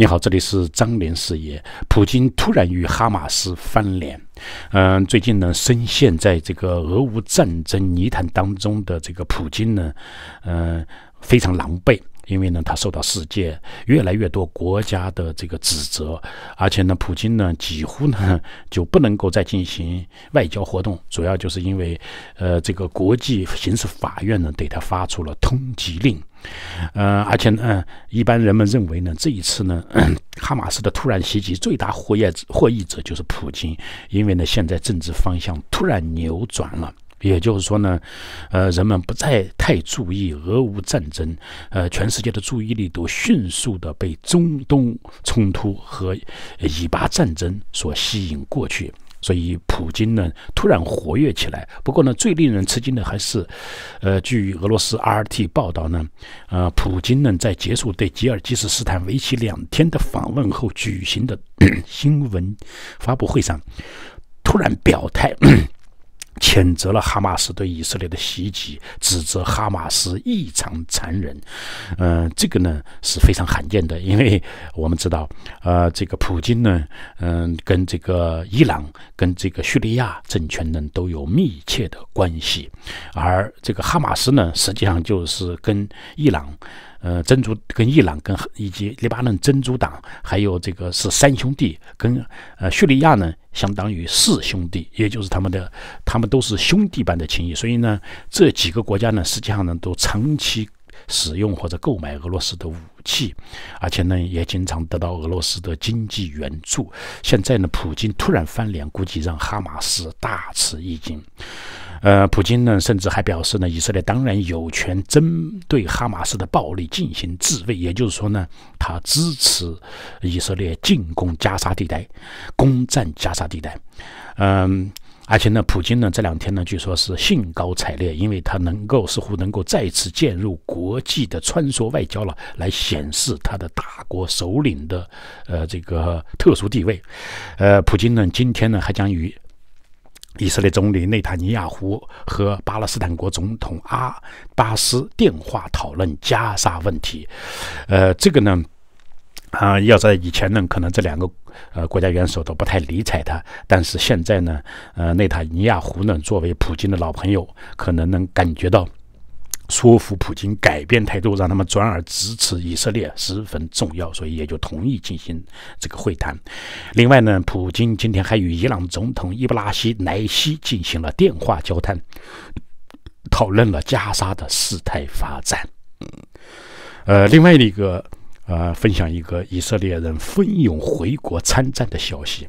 你好，这里是张连事业。普京突然与哈马斯翻脸，嗯，最近呢，深陷在这个俄乌战争泥潭当中的这个普京呢，嗯，非常狼狈，因为呢，他受到世界越来越多国家的这个指责，而且呢，普京呢几乎呢 就不能够再进行外交活动，主要就是因为，呃，这个国际刑事法院呢对他发出了通缉令。呃，而且呢，一般人们认为呢，这一次呢，哈马斯的突然袭击最大获益获益者就是普京，因为呢，现在政治方向突然扭转了，也就是说呢，呃，人们不再太注意俄乌战争，呃，全世界的注意力都迅速的被中东冲突和以巴战争所吸引过去。所以，普京呢突然活跃起来。不过呢，最令人吃惊的还是，呃，据俄罗斯 RT 报道呢，呃，普京呢在结束对吉尔吉斯斯坦为期两天的访问后举行的 新闻发布会上，突然表态。谴责了哈马斯对以色列的袭击，指责哈马斯异常残忍。嗯，这个呢是非常罕见的，因为我们知道，呃，这个普京呢，嗯，跟这个伊朗、跟这个叙利亚政权呢都有密切的关系，而这个哈马斯呢，实际上就是跟伊朗。呃，真主跟伊朗跟以及黎巴嫩真主党，还有这个是三兄弟，跟呃叙利亚呢相当于四兄弟，也就是他们的他们都是兄弟般的情谊。所以呢，这几个国家呢，实际上呢都长期使用或者购买俄罗斯的武器，而且呢也经常得到俄罗斯的经济援助。现在呢，普京突然翻脸，估计让哈马斯大吃一惊。呃，普京呢，甚至还表示呢，以色列当然有权针对哈马斯的暴力进行自卫，也就是说呢，他支持以色列进攻加沙地带，攻占加沙地带。嗯，而且呢，普京呢这两天呢，据说是兴高采烈，因为他能够似乎能够再次介入国际的穿梭外交了，来显示他的大国首领的呃这个特殊地位。呃，普京呢今天呢还将与。以色列总理内塔尼亚胡和巴勒斯坦国总统阿巴斯电话讨论加沙问题。呃，这个呢，啊，要在以前呢，可能这两个呃国家元首都不太理睬他，但是现在呢，呃，内塔尼亚胡呢，作为普京的老朋友，可能能感觉到。说服普京改变态度，让他们转而支持以色列十分重要，所以也就同意进行这个会谈。另外呢，普京今天还与伊朗总统伊布拉希·莱西进行了电话交谈，讨论了加沙的事态发展。嗯，呃，另外一个，呃，分享一个以色列人奋勇回国参战的消息。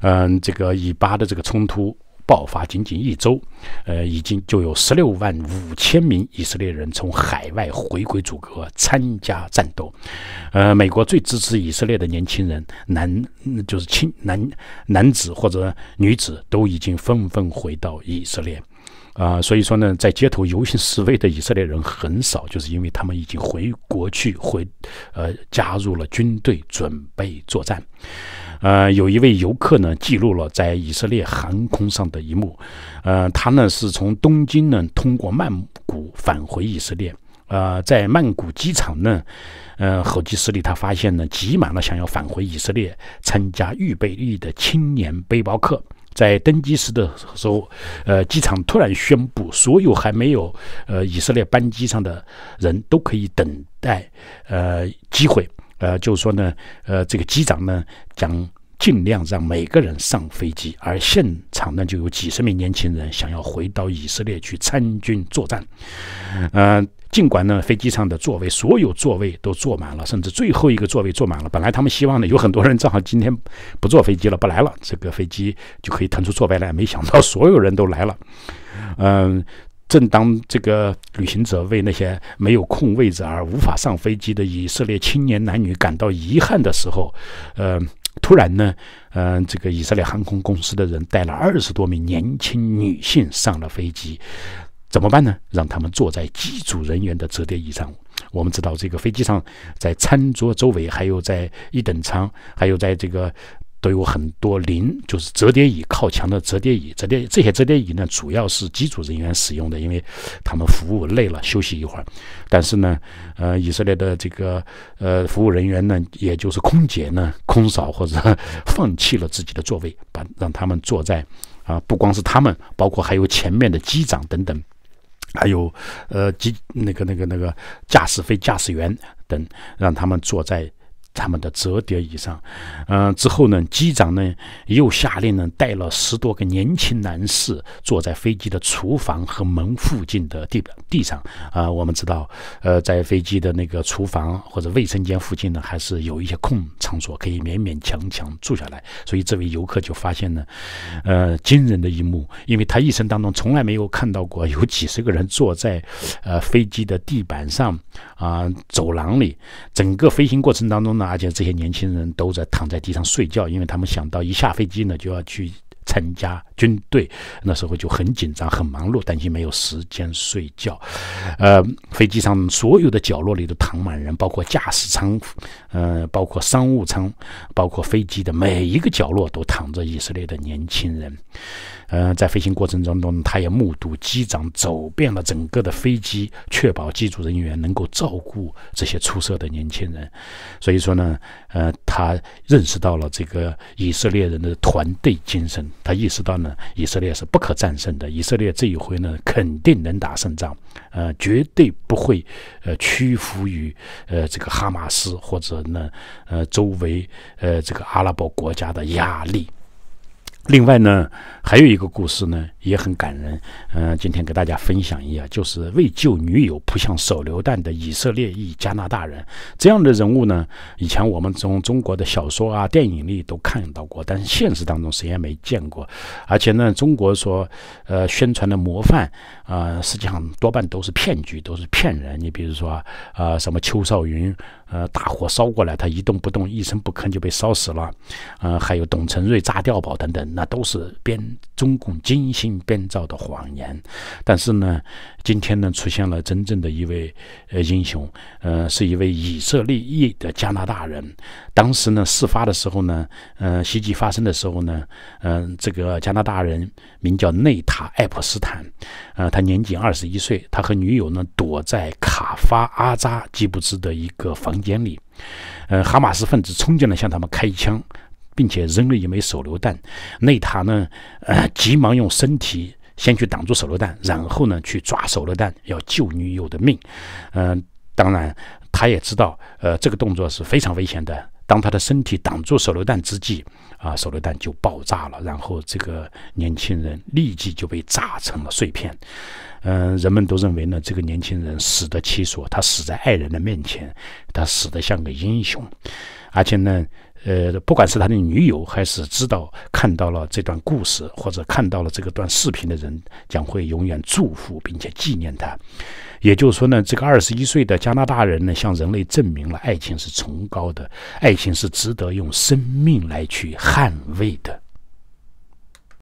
嗯，这个以巴的这个冲突。爆发仅仅一周，呃，已经就有十六万五千名以色列人从海外回归祖国参加战斗，呃，美国最支持以色列的年轻人，男就是青男男子或者女子都已经纷纷回到以色列，啊，所以说呢，在街头游行示威的以色列人很少，就是因为他们已经回国去回，呃，加入了军队准备作战。呃，有一位游客呢，记录了在以色列航空上的一幕。呃，他呢是从东京呢通过曼谷返回以色列。呃，在曼谷机场呢，呃，候机室里，他发现呢挤满了想要返回以色列参加预备役的青年背包客。在登机时的时候，呃，机场突然宣布，所有还没有呃以色列班机上的人都可以等待，呃，机会。呃，就是说呢，呃，这个机长呢将尽量让每个人上飞机，而现场呢就有几十名年轻人想要回到以色列去参军作战，呃，尽管呢飞机上的座位所有座位都坐满了，甚至最后一个座位坐满了。本来他们希望呢有很多人正好今天不坐飞机了不来了，这个飞机就可以腾出座位来，没想到所有人都来了，嗯。正当这个旅行者为那些没有空位置而无法上飞机的以色列青年男女感到遗憾的时候，呃，突然呢，嗯，这个以色列航空公司的人带了二十多名年轻女性上了飞机，怎么办呢？让他们坐在机组人员的折叠椅上。我们知道这个飞机上在餐桌周围，还有在一等舱，还有在这个。都有很多零，就是折叠椅靠墙的折叠椅，折叠这些折叠椅呢，主要是机组人员使用的，因为他们服务累了休息一会儿。但是呢，呃，以色列的这个呃服务人员呢，也就是空姐呢，空嫂或者放弃了自己的座位，把让他们坐在啊，不光是他们，包括还有前面的机长等等，还有呃机那个那个那个驾驶飞驾驶员等，让他们坐在。他们的折叠椅上，嗯，之后呢，机长呢又下令呢，带了十多个年轻男士坐在飞机的厨房和门附近的地地上。啊，我们知道，呃，在飞机的那个厨房或者卫生间附近呢，还是有一些空场所可以勉勉强强住下来。所以这位游客就发现呢，呃，惊人的一幕，因为他一生当中从来没有看到过有几十个人坐在，呃，飞机的地板上啊，走廊里，整个飞行过程当中呢。而且这些年轻人都在躺在地上睡觉，因为他们想到一下飞机呢就要去。参加军队那时候就很紧张、很忙碌，担心没有时间睡觉。呃，飞机上所有的角落里都躺满人，包括驾驶舱，呃，包括商务舱，包括飞机的每一个角落都躺着以色列的年轻人。呃，在飞行过程当中他也目睹机长走遍了整个的飞机，确保机组人员能够照顾这些出色的年轻人。所以说呢，呃，他认识到了这个以色列人的团队精神。他意识到呢，以色列是不可战胜的，以色列这一回呢，肯定能打胜仗，呃，绝对不会，呃，屈服于呃这个哈马斯或者呢，呃，周围呃这个阿拉伯国家的压力。另外呢，还有一个故事呢，也很感人。嗯，今天给大家分享一下，就是为救女友扑向手榴弹的以色列裔加拿大人。这样的人物呢，以前我们从中国的小说啊、电影里都看到过，但是现实当中谁也没见过。而且呢，中国说呃宣传的模范啊，实际上多半都是骗局，都是骗人。你比如说啊，什么邱少云。呃，大火烧过来，他一动不动，一声不吭就被烧死了。呃，还有董存瑞炸碉堡等等，那都是编中共精心编造的谎言。但是呢，今天呢，出现了真正的一位呃英雄，呃，是一位以色列裔的加拿大人。当时呢，事发的时候呢，呃，袭击发生的时候呢，嗯，这个加拿大人名叫内塔艾普斯坦，呃，他年仅二十一岁。他和女友呢，躲在卡法阿扎基布兹的一个房。间里，呃，哈马斯分子冲进来向他们开枪，并且扔了一枚手榴弹。内塔呢，呃，急忙用身体先去挡住手榴弹，然后呢去抓手榴弹，要救女友的命。嗯，当然，他也知道，呃，这个动作是非常危险的。当他的身体挡住手榴弹之际，啊，手榴弹就爆炸了，然后这个年轻人立即就被炸成了碎片。嗯，人们都认为呢，这个年轻人死得其所，他死在爱人的面前，他死得像个英雄，而且呢。呃，不管是他的女友，还是知道看到了这段故事，或者看到了这个段视频的人，将会永远祝福并且纪念他。也就是说呢，这个二十一岁的加拿大人呢，向人类证明了爱情是崇高的，爱情是值得用生命来去捍卫的。